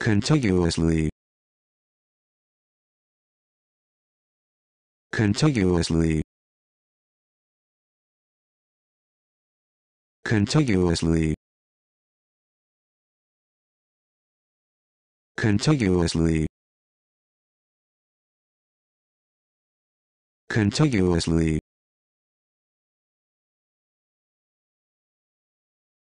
contiguously contiguously contiguously contiguously contiguously